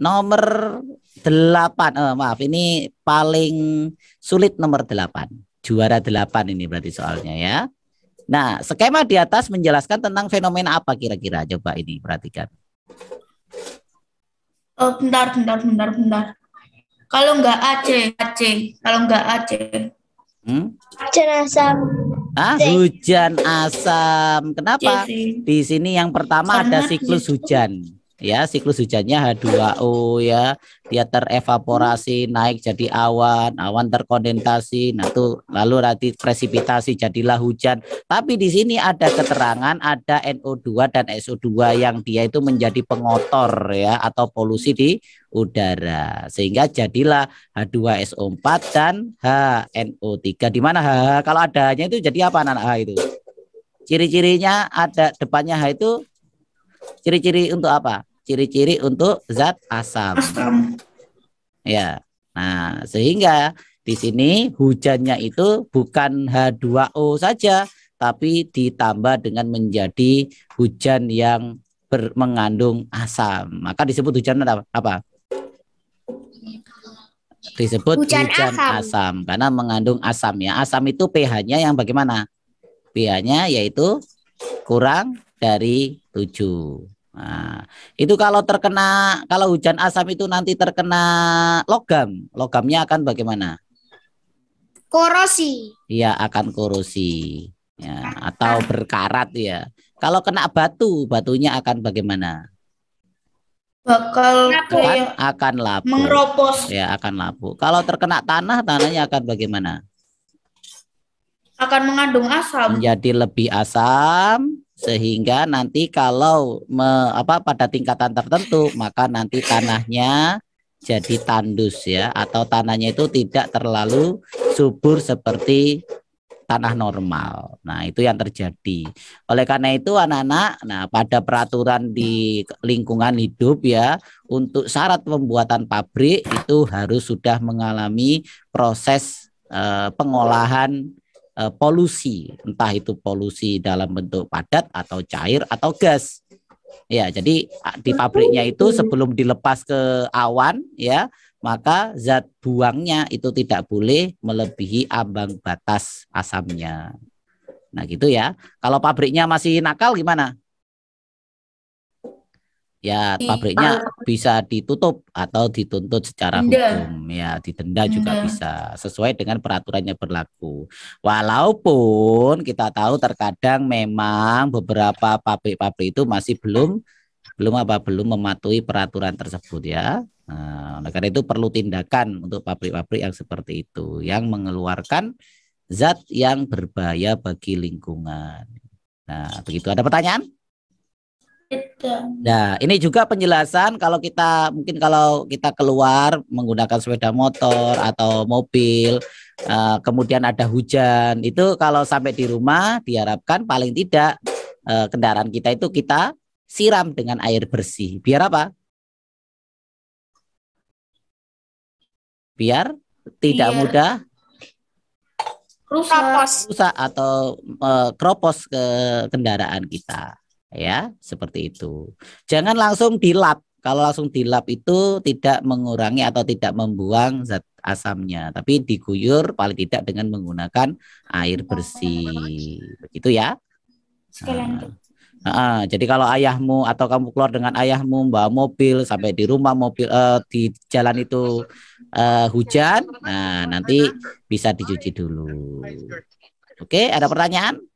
Nomor delapan, oh, maaf ini paling sulit nomor delapan. Juara delapan ini berarti soalnya ya. Nah, skema di atas menjelaskan tentang fenomena apa kira-kira? Coba ini perhatikan. Oh, bentar, bentar, bentar, bentar. Kalau nggak AC, AC. Kalau nggak AC. Hmm? Hujan asam. Ah, hujan asam. Kenapa? Iya di sini yang pertama ada siklus hujan ya siklus hujannya H2O ya dia terevaporasi naik jadi awan awan terkondensasi nah itu lalu nanti presipitasi jadilah hujan tapi di sini ada keterangan ada NO2 dan SO2 yang dia itu menjadi pengotor ya atau polusi di udara sehingga jadilah H2SO4 dan HNO3 di mana kalau adanya itu jadi apa anak H itu ciri-cirinya ada depannya H itu ciri-ciri untuk apa? ciri-ciri untuk zat asam. asam. Ya. Nah, sehingga di sini hujannya itu bukan H2O saja, tapi ditambah dengan menjadi hujan yang ber, mengandung asam. Maka disebut hujan apa? Disebut hujan, hujan asam. asam karena mengandung asam ya. Asam itu pH-nya yang bagaimana? pH-nya yaitu kurang dari 7. Nah, itu kalau terkena kalau hujan asam itu nanti terkena logam, logamnya akan bagaimana? Korosi. Iya, akan korosi. Ya, atau berkarat ya. Kalau kena batu, batunya akan bagaimana? Bakal akan, akan lapuk. Mengeropos. Ya, akan lapuk. Kalau terkena tanah, tanahnya akan bagaimana? Akan mengandung asam. Menjadi lebih asam, sehingga nanti kalau me, apa pada tingkatan tertentu maka nanti tanahnya jadi tandus ya atau tanahnya itu tidak terlalu subur seperti tanah normal. Nah, itu yang terjadi. Oleh karena itu anak-anak, nah pada peraturan di lingkungan hidup ya, untuk syarat pembuatan pabrik itu harus sudah mengalami proses eh, pengolahan uh, polusi, entah itu polusi dalam bentuk padat atau cair atau gas. Ya, jadi di pabriknya itu sebelum dilepas ke awan ya, maka zat buangnya itu tidak boleh melebihi ambang batas asamnya. Nah, gitu ya. Kalau pabriknya masih nakal gimana? ya iya. pabriknya bisa ditutup atau dituntut secara denda. hukum ya didenda denda. juga iya. bisa sesuai dengan peraturannya berlaku walaupun kita tahu terkadang memang beberapa pabrik-pabrik itu masih belum belum apa belum mematuhi peraturan tersebut ya nah, karena itu perlu tindakan untuk pabrik-pabrik yang seperti itu yang mengeluarkan zat yang berbahaya bagi lingkungan nah begitu ada pertanyaan Nah, ini juga penjelasan kalau kita mungkin kalau kita keluar menggunakan sepeda motor atau mobil, eh, kemudian ada hujan, itu kalau sampai di rumah diharapkan paling tidak eh, kendaraan kita itu kita siram dengan air bersih. Biar apa? Biar tidak Biar mudah rusak, atau uh, eh, kropos ke kendaraan kita ya seperti itu jangan langsung dilap kalau langsung dilap itu tidak mengurangi atau tidak membuang zat asamnya tapi diguyur paling tidak dengan menggunakan air bersih begitu ya nah. Nah, jadi kalau ayahmu atau kamu keluar dengan ayahmu bawa mobil sampai di rumah mobil eh, di jalan itu eh, hujan, nah nanti bisa dicuci dulu. Oke, ada pertanyaan?